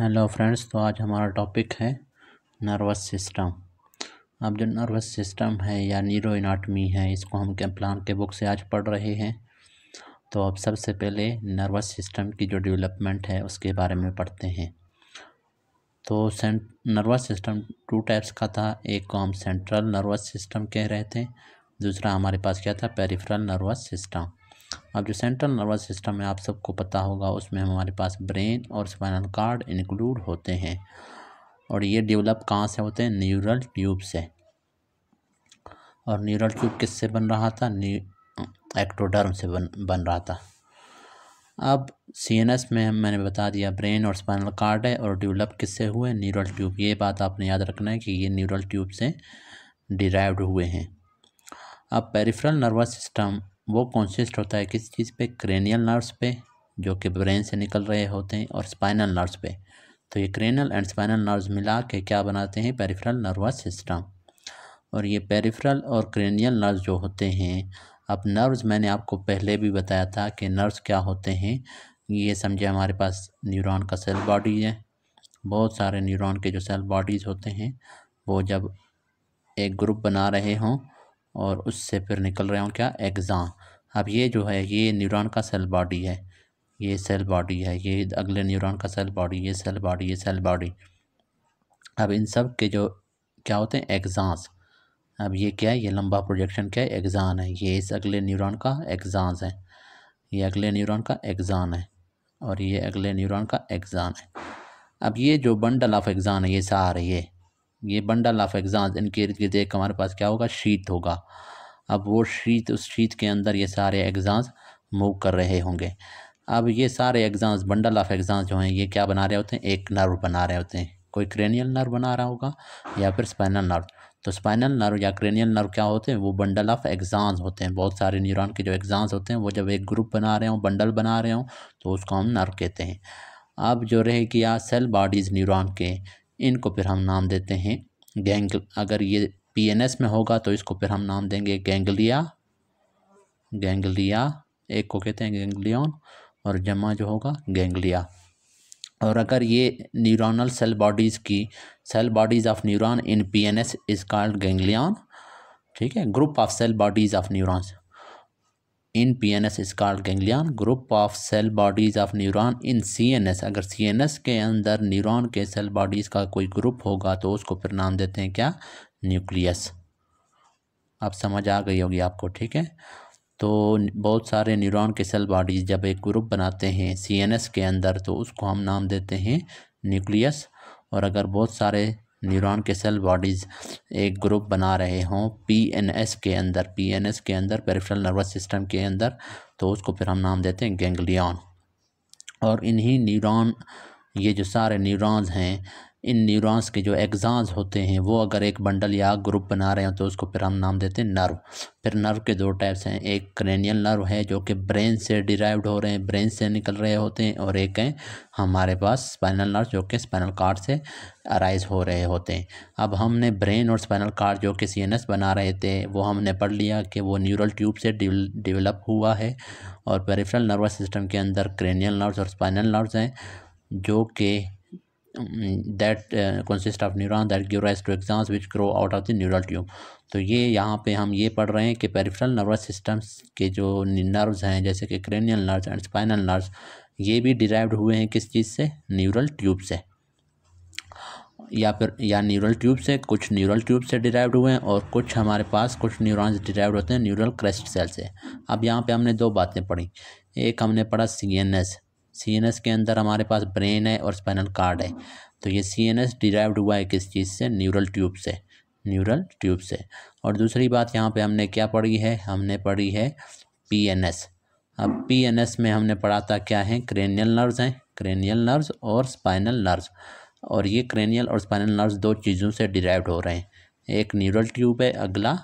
Hello friends तो आज हमारा टॉपिक है नर्वस सिस्टम अब जो नर्वस सिस्टम है या नीरो इनाटमी है इसको हम प्लान के बुक से आज पढ़ रहे हैं तो अब सबसे पहले नर्वस सिस्टम की जो डेवलपमेंट है उसके बारे में पढ़ते हैं तो central nervous system two types का था एक को हम सेंट्रल नर्वस सिस्टम कह रहे थे दूसरा हमारे पास क्या था पेरीफ्रल नर्वस सिस्टम अब जो सेंट्रल नर्वस सिस्टम है आप सबको पता होगा उसमें हमारे पास ब्रेन और स्पाइनल कार्ड इंक्लूड होते हैं और ये डेवलप कहाँ से होते हैं न्यूरल ट्यूब से और न्यूरल ट्यूब किससे बन रहा था एक्टोडर्म से बन बन रहा था अब सीएनएस में हम मैंने बता दिया ब्रेन और स्पाइनल कार्ड है और डेवलप किससे हुए न्यूरल ट्यूब ये बात आपने याद रखना है कि ये न्यूरल ट्यूब से डिराइव्ड हुए हैं अब पेरिफेरल नर्वस सिस्टम वो कॉन्सिस्ट होता है किस चीज़ पे क्रेनियल नर्व्स पे जो कि ब्रेन से निकल रहे होते हैं और स्पाइनल नर्व्स पे तो ये क्रेनल एंड स्पाइनल नर्व्स मिला के क्या बनाते हैं पेरिफेरल नर्वस सिस्टम और ये पेरिफेरल और क्रेनियल नर्व्स जो होते हैं अब नर्व्स मैंने आपको पहले भी बताया था कि नर्व्स क्या होते हैं ये समझे हमारे पास न्यूरॉन का सेल बॉडी है बहुत सारे न्यूरॉन के जो सेल बॉडीज़ होते हैं वो जब एक ग्रुप बना रहे हों और उससे फिर निकल रहे हैं क्या एग्ज़ाम अब ये जो है ये न्यूरॉन का सेल बॉडी है ये सेल बॉडी है ये अगले न्यूरॉन का सेल बॉडी ये सेल बॉडी ये सेल बॉडी अब इन सब के जो क्या होते हैं एग्जाम्स अब ये क्या है ये लंबा प्रोजेक्शन क्या है एग्जाम है ये इस अगले न्यूरॉन का एग्जाम्स है ये अगले न्यूरॉन का एग्जाम है और ये अगले न्यूरॉन का एग्जाम है अब ये जो बंडल ऑफ एग्जाम है ये सारे ये ये बंडल ऑफ एग्जाम इनके इर्द गिर्द एक हमारे पास क्या होगा शीत होगा अब वो शीत उस शीत के अंदर ये सारे एग्जाम मूव कर रहे होंगे अब ये सारे एग्जाम बंडल ऑफ एग्जाम जो हैं ये क्या बना रहे होते हैं एक नर्व बना रहे होते हैं कोई क्रेनियल नर्व बना रहा होगा या फिर स्पाइनल नर्व तो स्पाइनल नर्व या क्रेनियल नर्व क्या होते हैं वो बंडल ऑफ एग्जाम होते हैं बहुत सारे न्यूरॉन के जो एग्जाम होते हैं वो जब एक ग्रुप बना रहे हों बंडल बना रहे हों तो उसको हम नर्व कहते हैं अब जो कि यहाँ सेल बॉडीज़ न्यूरॉन के इनको फिर हम नाम देते हैं गेंग अगर ये पीएनएस में होगा तो इसको फिर हम नाम देंगे गेंगलिया गेंगलिया एक को कहते हैं गेंगलियन और जमा जो होगा गेंगलिया और अगर ये न्यूरोनल सेल बॉडीज़ की cell bodies of neuron in PNS is called ganglion ठीक है group of cell bodies of neurons in P N S स्कॉल called group of cell bodies of neuron in C N S अगर C N S के अंदर neuron के cell bodies का कोई group होगा तो उसको फिर नाम देते हैं क्या न्यूक्लियस अब समझ आ गई होगी आपको ठीक है तो बहुत सारे न्यूरॉन के सेल बॉडीज़ जब एक ग्रुप बनाते हैं सी एन एस के अंदर तो उसको हम नाम देते हैं न्यूक्लियस और अगर बहुत सारे न्यूरॉन के सेल बॉडीज़ एक ग्रुप बना रहे हों पी एन एस के अंदर पी एन एस के अंदर पेरिफेरल नर्वस सिस्टम के अंदर तो उसको फिर हम नाम देते हैं गैंग्लियन और इन्हीं न्यूरॉन ये जो सारे न्यूरॉन्स हैं इन न्यूरॉन्स के जो एग्जाज होते हैं वो अगर एक बंडल या ग्रुप बना रहे हैं तो उसको फिर हम नाम देते हैं नर्व फिर नर्व के दो टाइप्स हैं एक क्रेनियल नर्व है जो कि ब्रेन से डिराइव्ड हो रहे हैं ब्रेन से निकल रहे होते हैं और एक है हमारे पास स्पाइनल नर्व जो कि स्पाइनल कार्ड से अराइज हो रहे होते हैं अब हमने ब्रेन और स्पाइनल कार्ड जो कि सी बना रहे थे वो हमने पढ़ लिया कि वो न्यूरल ट्यूब से डिवेलप हुआ है और पेरिफेरल नर्वस सिस्टम के अंदर क्रेनियल नर्व्स और स्पाइनल नर्व्स हैं जो कि that consist of neuron that give rise to axons which grow out of the neural tube तो ये यहाँ पे हम ये पढ़ रहे हैं कि पेरिफेरल नर्वस सिस्टम्स के जो नर्व्स हैं जैसे कि cranial nerves and spinal nerves ये भी डिराइव्ड हुए हैं किस चीज़ से न्यूरल ट्यूब से या फिर या न्यूरल ट्यूब से कुछ न्यूरल ट्यूब से डिराइव्ड हुए हैं और कुछ हमारे पास कुछ न्यूरॉन्स डिराइव्ड होते हैं न्यूरल क्रेस्ट सेल से अब यहाँ पे हमने दो बातें पढ़ी एक हमने पढ़ा सी एन एस सीएनएस के अंदर हमारे पास ब्रेन है और स्पाइनल कार्ड है तो ये सीएनएस डिराइव्ड हुआ है किस चीज़ से न्यूरल ट्यूब से न्यूरल ट्यूब से और दूसरी बात यहाँ पे हमने क्या पढ़ी है हमने पढ़ी है पीएनएस अब पीएनएस में हमने पढ़ा था क्या है क्रेनियल नर्व्स हैं क्रेनियल नर्व्स और स्पाइनल नर्व्स और ये क्रेनियल और स्पाइनल नर्व्स दो चीज़ों से डिराइव्ड हो रहे हैं एक न्यूरल ट्यूब है अगला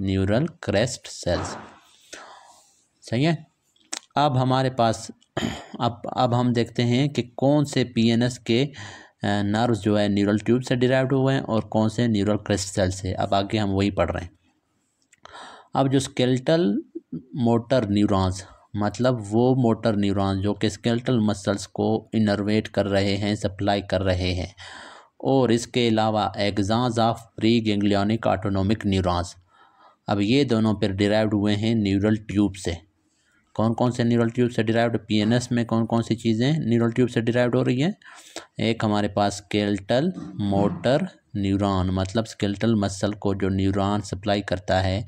न्यूरल क्रेस्ट सेल्स सही है अब हमारे पास अब अब हम देखते हैं कि कौन से पीएनएस के नर्व जो है न्यूरल ट्यूब से डिराइव हुए हैं और कौन से न्यूरल क्रिस्टल से अब आगे हम वही पढ़ रहे हैं अब जो स्केल्टल मोटर न्यूरॉन्स मतलब वो मोटर न्यूरॉन्स जो कि स्केल्टल मसल्स को इनर्वेट कर रहे हैं सप्लाई कर रहे हैं और इसके अलावा axons of pre ganglionic autonomic neurons अब ये दोनों फिर डिराइव हुए हैं न्यूरल ट्यूब से कौन कौन से न्यूरल ट्यूब से डिराइव्ड पीएनएस में कौन कौन सी चीज़ें न्यूरल ट्यूब से डिराइव्ड हो रही हैं एक हमारे पास स्केल्टल मोटर न्यूरॉन मतलब स्केल्टल मसल को जो न्यूरॉन सप्लाई करता है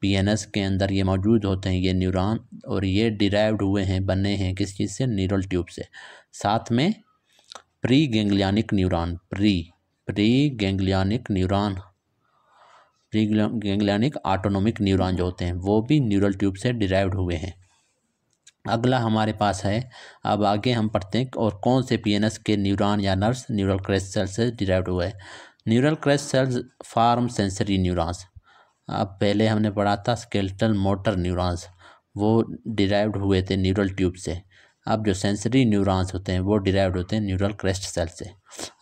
पीएनएस के अंदर ये मौजूद होते हैं ये न्यूरॉन और ये डिराइव्ड हुए हैं बने हैं किस चीज़ से न्यूरल ट्यूब से साथ में pre ganglionic neuron pre pre ganglionic neuron pre ganglionic autonomic neuron जो होते हैं वो भी न्यूरल ट्यूब से डिराइव्ड हुए हैं अगला हमारे पास है अब आगे हम पढ़ते हैं और कौन से पी के न्यूरॉन या नर्स न्यूरल क्रेस सेल से डिराइव हुए neural crest cells form sensory neurons अब पहले हमने पढ़ा था स्केल्टल मोटर न्यूरॉन्स वो डिराइव हुए थे न्यूरल ट्यूब से अब जो सेंसरी न्यूरॉन्स होते हैं वो डिराइव्ड होते हैं न्यूरल क्रेस्ट सेल से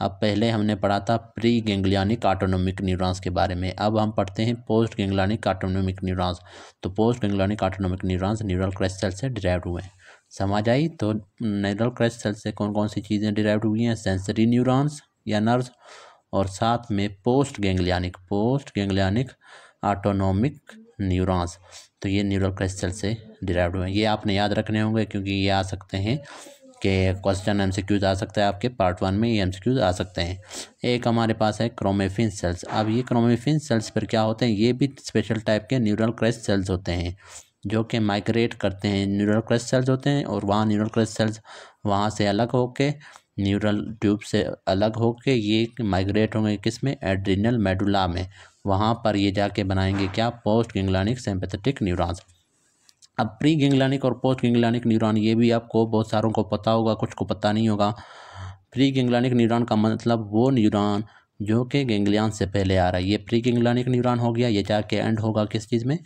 अब पहले हमने पढ़ा था प्री गेंग्लियानिक ऑटोनोमिक न्यूरॉन्स के बारे में अब हम पढ़ते हैं पोस्ट गेंगलानिक ऑटोनोमिक न्यूरॉन्स तो post ganglionic autonomic neurons neural crest cell से डिराइव हुए हैं समझ आई तो न्यूरल क्रेस्ट सेल से कौन कौन सी चीज़ें डिराइव हुई हैं सेंसरी न्यूरॉन्स या नर्व और साथ में post ganglionic post ganglionic autonomic neurons तो ये न्यूरल क्रिस्टल से डिराइव्ड हुए ये आपने याद रखने होंगे क्योंकि ये आ सकते हैं कि क्वेश्चन एम आ सकता है आपके पार्ट वन में ये एम आ सकते हैं एक हमारे पास है क्रोमेफिन सेल्स अब ये क्रोमेफिन सेल्स पर क्या होते हैं ये भी स्पेशल टाइप के न्यूरल क्रेस्ट सेल्स होते हैं जो कि माइग्रेट करते हैं न्यूरल क्रेस्ट सेल्स होते हैं और वहाँ न्यूरल क्रेस्ट सेल्स वहाँ से अलग होके न्यूरल ट्यूब से अलग होके ये माइग्रेट होंगे किस में एड्रीनल मेडुला में वहाँ पर ये जाके बनाएंगे क्या पोस्ट गेंगलानिक सेम्पेथेटिक न्यूरॉन्स अब प्री गेंगलानिक और पोस्ट गेंगलानिक न्यूरॉन ये भी आपको बहुत सारों को पता होगा कुछ को पता नहीं होगा प्री गेंगलानिक न्यूरॉन का मतलब वो न्यूरॉन जो कि गेंगलियान से पहले आ रहा है ये प्री गेंगलानिक न्यूरॉन हो गया ये जाके एंड होगा किस चीज़ में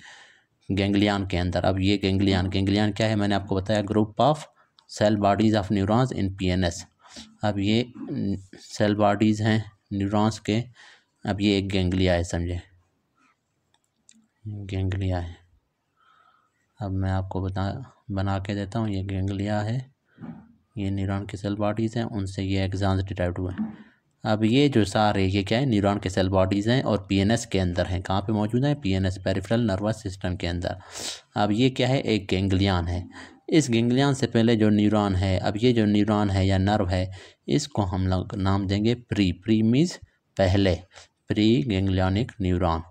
गेंगलियान के अंदर अब ये गेंगलियान गेंगलियान क्या है मैंने आपको बताया group of cell bodies of neurons in S अब ये सेल बॉडीज़ हैं न्यूरॉन्स के अब ये एक गेंगलिया है समझे गेंगलिया है अब मैं आपको बता बना के देता हूँ ये गेंगलिया है ये न्यूरॉन के सेल बॉडीज़ हैं उनसे ये एग्जाम्स डिराइव हुए हैं अब ये जो सारे ये क्या है न्यूरॉन के सेल बॉडीज़ हैं और पीएनएस के अंदर हैं कहाँ पे मौजूद हैं पीएनएस पेरिफेरल नर्वस सिस्टम के अंदर अब ये क्या है एक गेंगलियान है इस गेंगलियान से पहले जो न्यूरॉन है अब ये जो न्यूरॉन है या नर्व है इसको हम लोग नाम देंगे प्री प्री मीज पहले प्री गैंग्लियानिक न्यूरॉन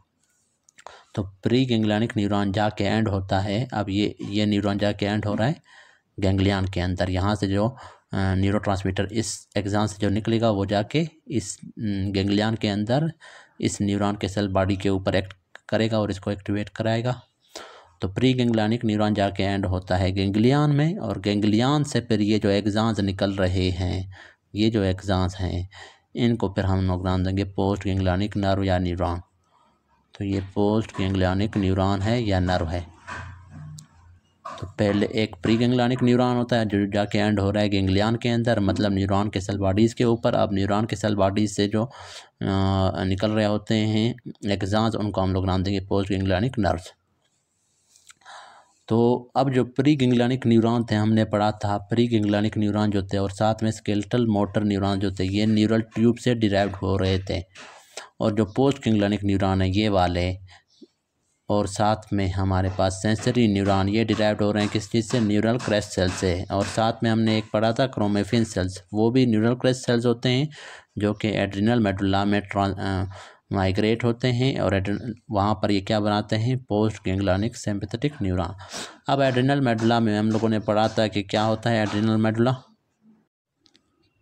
तो प्री गैंग्लियानिक न्यूरॉन जा के एंड होता है अब ये ये न्यूरॉन जा के एंड हो रहा है गेंग्लियान के अंदर यहाँ से जो न्यूरो ट्रांसमीटर इस एग्जाम से जो निकलेगा वो जाके इस गेंगलियान के अंदर इस न्यूरॉन के सेल बॉडी के ऊपर एक्ट करेगा और इसको एक्टिवेट कराएगा तो प्री गेंग्लानिक न्यूरॉन जाके एंड होता है गैंग्लियान में और गेंग्लियान से फिर ये जो एग्जाम्स निकल रहे हैं ये जो एग्जाम्स हैं इनको फिर हम नाम देंगे पोस्ट गैंग्लानिक नर्व या न्यूरॉन तो ये पोस्ट गैंग्लानिक न्यूरॉन है या नर्व है तो पहले एक प्री गैंग्लानिक न्यूरॉन होता है जो जाके एंड हो रहा है गैंग्लियन के अंदर मतलब न्यूरॉन के सेल बॉडीज़ के ऊपर अब न्यूरॉन के सेल बॉडीज़ से जो आ, निकल रहे होते हैं एग्जाम उनको हम लोग नाम देंगे पोस्ट गैंग्लियनिक नर्व तो अब जो प्री गिंगलानिक न्यूरॉन थे हमने पढ़ा था प्री गिंगलानिक न्यूरॉन जो थे और साथ में स्केल्टल मोटर न्यूरॉन जो थे ये न्यूरल ट्यूब से डिराइव हो रहे थे और जो पोस्ट गिंगलानिक न्यूरॉन है ये वाले और साथ में हमारे पास सेंसरी न्यूरॉन ये डिराइव हो रहे हैं किस चीज़ से न्यूरल क्रेस सेल से और साथ में हमने एक पढ़ा था क्रोमेफिन सेल्स वो भी न्यूरल क्रेस सेल्स होते हैं जो कि एड्रिनल मेडुला में माइग्रेट होते हैं और वहाँ पर ये क्या बनाते हैं पोस्ट गेंगलानिक सेम्पथेटिक न्यूरा अब एड्रिनल मेडुला में हम लोगों ने पढ़ा था कि क्या होता है एड्रिनल मेडुला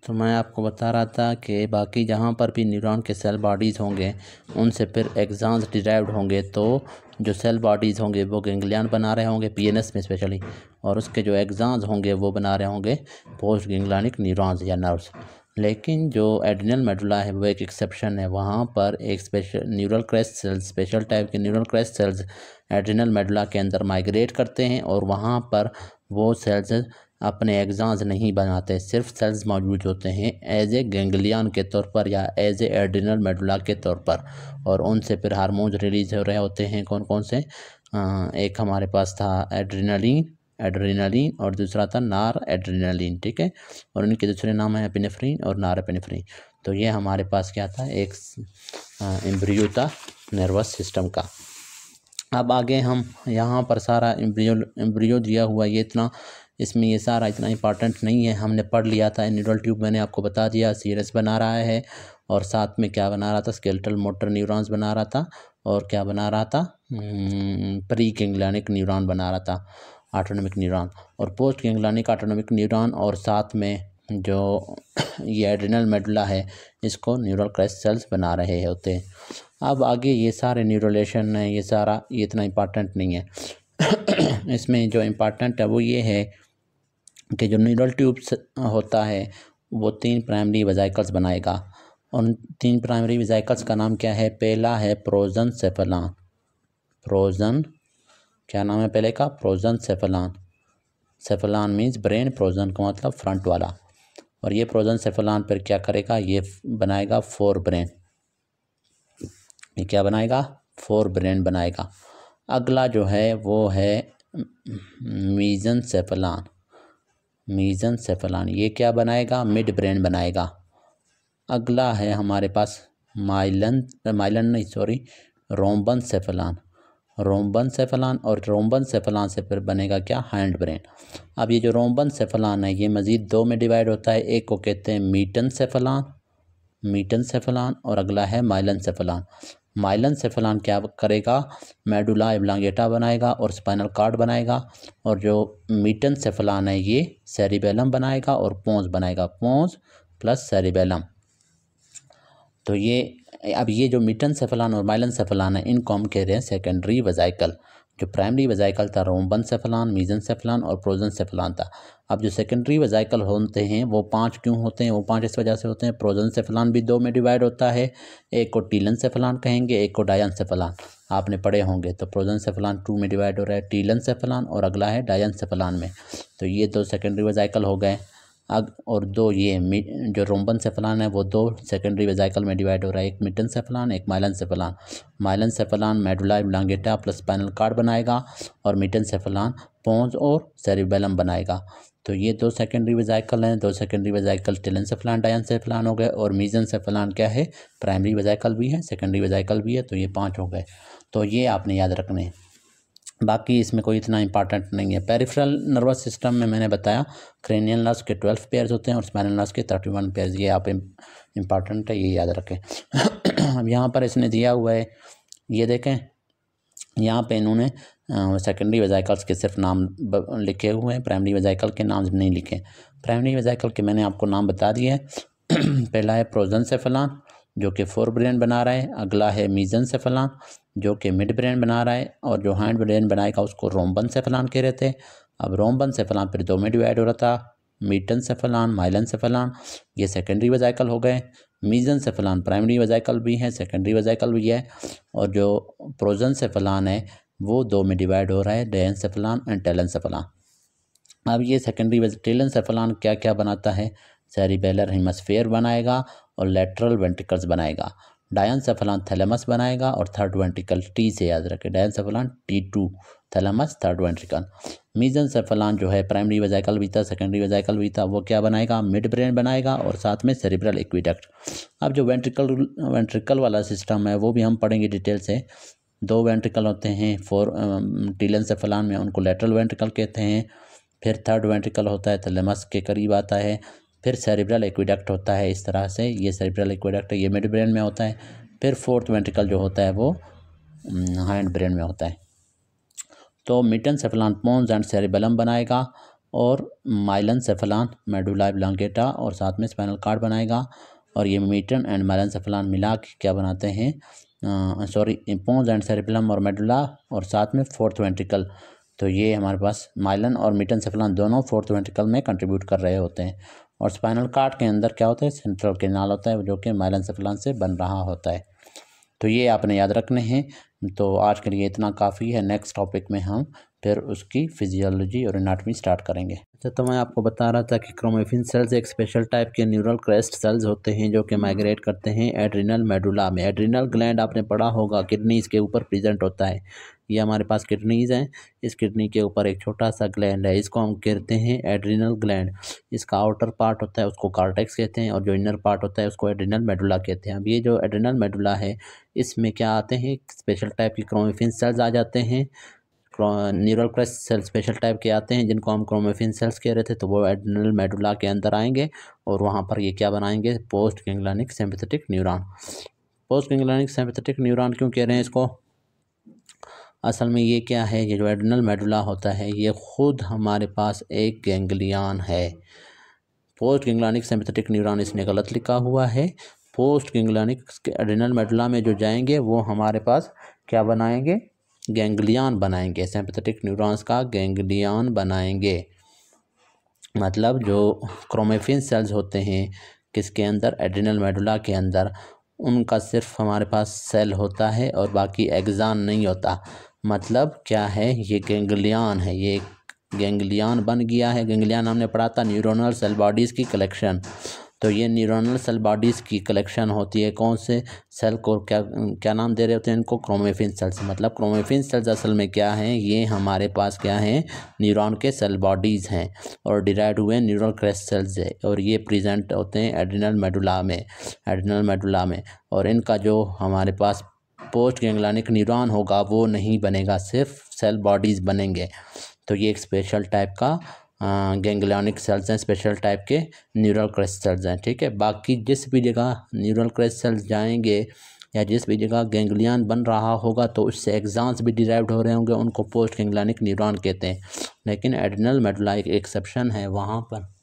तो मैं आपको बता रहा था कि बाकी जहाँ पर भी न्यूरॉन के सेल बॉडीज़ होंगे उनसे फिर एग्जाम्स डिराइव्ड होंगे तो जो सेल बॉडीज़ होंगे वो गेंगलियान बना रहे होंगे पीएनएस में स्पेशली और उसके जो एग्जाम्स होंगे वो बना रहे होंगे पोस्ट गेंगलानिक न्यूरॉन्स या नर्व्स लेकिन जो एडिनल मेडुला है वो एक एक्सेप्शन है वहाँ पर एक special neural crest cells special type के neural crest cells adrenal medulla के अंदर माइग्रेट करते हैं और वहाँ पर वो सेल्स अपने एग्जाज नहीं बनाते सिर्फ सेल्स मौजूद होते हैं एज ए गेंगलियन के तौर पर या एज एडिनल मेडुला के तौर पर और उनसे फिर हारमोन रिलीज हो रहे होते हैं कौन कौन से आ, एक हमारे पास था एड्रिनलिन एड्रेनालिन और दूसरा था नार एड्रेनालिन ठीक है और इनके दूसरे नाम है एपिनेफ्रीन और नार एपिनेफ्रीन तो ये हमारे पास क्या था एक एम्ब्रियो था नर्वस सिस्टम का अब आगे हम यहाँ पर सारा एम्ब्रियो एम्ब्रियो दिया हुआ ये इतना इसमें ये सारा इतना इंपॉर्टेंट नहीं है हमने पढ़ लिया था न्यूरल ट्यूब मैंने आपको बता दिया सीरस बना रहा है और साथ में क्या बना रहा था स्केल्टल मोटर न्यूरॉन्स बना रहा था और क्या बना रहा था प्री किंगलानिक न्यूरॉन बना रहा था ऑटोनोमिक न्यूरॉन और पोस्ट गैंग्लॉनिक ऑटोनोमिक न्यूरॉन और साथ में जो ये एड्रिनल मेडुला है इसको न्यूरल क्रैश सेल्स बना रहे होते हैं अब आगे ये सारे न्यूरोलेशन है ये सारा ये इतना इम्पॉर्टेंट नहीं है इसमें जो इम्पॉर्टेंट है वो ये है कि जो न्यूरल ट्यूब्स होता है वो तीन प्राइमरी वजाइकल्स बनाएगा उन तीन प्राइमरी वजाइकल्स का नाम क्या है पहला है प्रोजन सेफलान प्रोजन क्या नाम है पहले का प्रोजन सेफलान सेफलान मीन्स ब्रेन प्रोजन का मतलब फ्रंट वाला और ये प्रोजन सेफलान पर क्या करेगा ये बनाएगा फोर ब्रेन ये क्या बनाएगा फोर ब्रेन बनाएगा अगला जो है वो है मीजन सेफलान मीजन सेफलान ये क्या बनाएगा मिड ब्रेन बनाएगा अगला है हमारे पास माइलन माइलन नहीं sorry rhombencephalon rhombencephalon और रोमबन सेफलान से फिर बनेगा क्या हैंड ब्रेन अब ये जो रोमबन सेफलान है ये मज़ीद दो में डिवाइड होता है एक को कहते हैं मीटन सेफलान मीटन सेफलान और अगला है माइलन सेफलान माइलन सेफलान क्या करेगा मेडुला एबलांगेटा बनाएगा और स्पाइनल कार्ड बनाएगा और जो मीटन सेफलान है ये सेरिबेलम बनाएगा और पोंज बनाएगा पोंज प्लस सेरिबेलम तो ये अब ये जो मिटन सेफलान और माइलन सेफलान है इनको हम कह रहे हैं सेकेंडरी वजाइकल जो प्राइमरी वजाइकल था रोमबन सेफलान मीजन सेफलान और प्रोजन सेफलान था अब जो सेकेंडरी वजाइकल होते हैं वो पांच क्यों होते हैं वो पांच इस वजह से होते हैं प्रोजन सेफलान भी दो में डिवाइड होता है एक को टीलन सेफलान कहेंगे एक को डायन सेफलान आपने पढ़े होंगे तो प्रोजन सेफलान टू में डिवाइड हो रहा है टीलन सेफलान और अगला है डायन सेफलान में तो ये दो सेकेंडरी वजाइकल हो गए अग और दो ये जो रोमबन सेफलान है वो दो सेकेंडरी वेजाइकल में डिवाइड हो रहा है एक मिटन सेफलान एक myelencephalon myelencephalon medulla oblongata plus spinal cord बनाएगा और मिटन सेफलान पोंज और सेरिबेलम बनाएगा तो ये दो सेकेंडरी वेजाइकल हैं दो सेकेंडरी वेजाइकल टेलन सेफलान डायन सेफलान हो गए और मीजन सेफलान क्या है प्राइमरी वेजाइकल भी है सेकेंडरी वेजाइकल भी है तो ये पाँच हो गए तो ये आपने याद रखने बाकी इसमें कोई इतना इंपॉर्टेंट नहीं है पेरिफेरल नर्वस सिस्टम में मैंने बताया क्रेनियल नर्व्स के ट्वेल्व पेयर्स होते हैं और स्पाइनल नर्व्स के थर्टी वन पेयर्स ये आप इंपॉर्टेंट है ये याद रखें अब यहाँ पर इसने दिया हुआ है ये देखें यहाँ पे इन्होंने सेकेंडरी वेजाइकल्स के सिर्फ नाम लिखे हुए हैं प्राइमरी वेजाइकल के नाम नहीं लिखे प्राइमरी वेजाइकल के मैंने आपको नाम बता दिए पहला है प्रोजन से फलान जो कि फोर ब्रेन बना रहा है अगला है मीजन से फलान जो कि मिड ब्रेन बना रहा है और जो हैंड ब्रेन बनाएगा उसको रोमबन से फलान कह रहे थे अब रोमबन से फलान फिर दो में डिवाइड हो रहा था मीटन से फलान माइलन से फलान ये सेकेंडरी वजाइकल हो गए मीजन से फलान प्राइमरी वजाइकल भी है सेकेंडरी वजाइकल भी है और जो प्रोजन से फलान है वो दो में डिवाइड हो रहा है डेन से फलान एंड टेलन से फलान अब ये सेकेंडरी टेलन फलान क्या क्या बनाता है बेलर हेमस्फेयर बनाएगा और लेटरल वेंटिकल्स बनाएगा डायन सफलान थैलेमस बनाएगा और थर्ड वेंट्रिकल टी से याद रखें diencephalon T to thalamus third ventricle mesencephalon जो है प्राइमरी वजाइकल बीता सेकेंडरी वजाइकल बीता वो क्या बनाएगा मिड ब्रेन बनाएगा और साथ में सेरिब्रल इक्विडक्ट अब जो वेंट्रिकल वेंट्रिकल वाला सिस्टम है वो भी हम पढ़ेंगे डिटेल से दो वेंट्रिकल होते हैं फोर टीलन um, सफलान में उनको लेटरल वेंट्रिकल कहते हैं फिर थर्ड वेंट्रिकल होता है थैलेमस के करीब आता है फिर सेरिब्रल एक्विडक्ट होता है इस तरह से ये सेरिब्रल एक्विडक्ट ये मिड ब्रेन में होता है फिर फोर्थ वेंट्रिकल जो होता है वो हैंड ब्रेन में होता है तो metencephalon pons and cerebellum बनाएगा और माइलन सेफलान मेडुला ब्लांकेटा और साथ में स्पाइनल कार्ड बनाएगा और ये मिटन एंड माइलन सेफलान मिला के क्या बनाते हैं सॉरी पोन्स एंड सेरिबलम और मेडुला और साथ में फोर्थ वेंट्रिकल तो ये हमारे पास माइलन और मिटन सेफलान दोनों फोर्थ वेंट्रिकल में कंट्रीब्यूट कर रहे होते हैं और स्पाइनल कार्ड के अंदर क्या होता है सेंट्रल केनाल होता है जो कि माइलन सफलान से बन रहा होता है तो ये आपने याद रखने हैं तो आज के लिए इतना काफ़ी है नेक्स्ट टॉपिक में हम फिर उसकी फिजियोलॉजी और एनाटमी स्टार्ट करेंगे अच्छा तो मैं आपको बता रहा था कि क्रोमेफिन सेल्स एक स्पेशल टाइप के न्यूरल क्रेस्ट सेल्स होते हैं जो कि माइग्रेट हम्म। करते हैं एड्रिनल मेडुला में एड्रिनल ग्लैंड आपने पढ़ा होगा किडनी इसके ऊपर प्रेजेंट होता है ये हमारे पास किडनीज हैं इस किडनी के ऊपर एक छोटा सा ग्लैंड है इसको हम कहते हैं एड्रिनल ग्लैंड इसका आउटर पार्ट होता है उसको कार्टेक्स कहते हैं और जो इनर पार्ट होता है उसको एड्रिनल मेडुला कहते हैं अब ये जो एड्रिनल मेडुला है इसमें क्या आते हैं स्पेशल टाइप के क्रोमिफिन सेल्स आ जाते हैं neural crest cell special type के आते हैं जिनको हम क्रोमोफिन सेल्स कह रहे थे तो वो एडनल मेडुला के अंदर आएंगे और वहाँ पर ये क्या बनाएंगे post ganglionic sympathetic neuron post ganglionic sympathetic neuron क्यों कह रहे हैं इसको असल में ये क्या है ये जो एडनल मेडुला होता है ये ख़ुद हमारे पास एक गेंगलियान है पोस्ट गेंगलानिक सिम्पथेटिक न्यूरॉन इसने गलत लिखा हुआ है पोस्ट गैंगलानिक एडनल मेडुला में जो जाएंगे वो हमारे पास क्या बनाएंगे गेंगलियान बनाएंगे सिम्पथेटिक न्यूरॉन्स का गेंगलियान बनाएंगे मतलब जो क्रोमेफिन सेल्स होते हैं किसके अंदर एडिनल मेडुला के अंदर उनका सिर्फ हमारे पास सेल होता है और बाकी एग्जान नहीं होता मतलब क्या है ये गेंगलियान है ये गेंगलियान बन गया है गेंगलियान हमने पढ़ा था न्यूरोनल सेल बॉडीज़ की कलेक्शन तो ये न्यूरोनल सेल बॉडीज़ की कलेक्शन होती है कौन से सेल को क्या क्या नाम दे रहे होते हैं इनको क्रोमेफिन सेल्स मतलब क्रोमेफिन सेल्स असल में क्या हैं ये हमारे पास क्या हैं न्यूरॉन के सेल बॉडीज़ हैं और डिराइड हुए न्यूरल क्रेस्ट सेल्स है और ये प्रेजेंट होते हैं एडिनल मेडुला में एडिनल मेडुला में और इनका जो हमारे पास पोस्ट गैंगलानिक न्यूरॉन होगा वो नहीं बनेगा सिर्फ सेल बॉडीज़ बनेंगे तो ये एक स्पेशल टाइप का गेंगलानिक सेल्स हैं स्पेशल टाइप के न्यूरल क्रेस्ट सेल्स हैं ठीक है बाकी जिस भी जगह न्यूरल क्रेस्ट सेल्स जाएंगे या जिस भी जगह गेंगलियान बन रहा होगा तो उससे एग्जाम्स भी डिराइव्ड हो रहे होंगे उनको पोस्ट गेंगलानिक न्यूरॉन कहते हैं लेकिन एडनल मेडुला एक एक्सेप्शन है वहाँ पर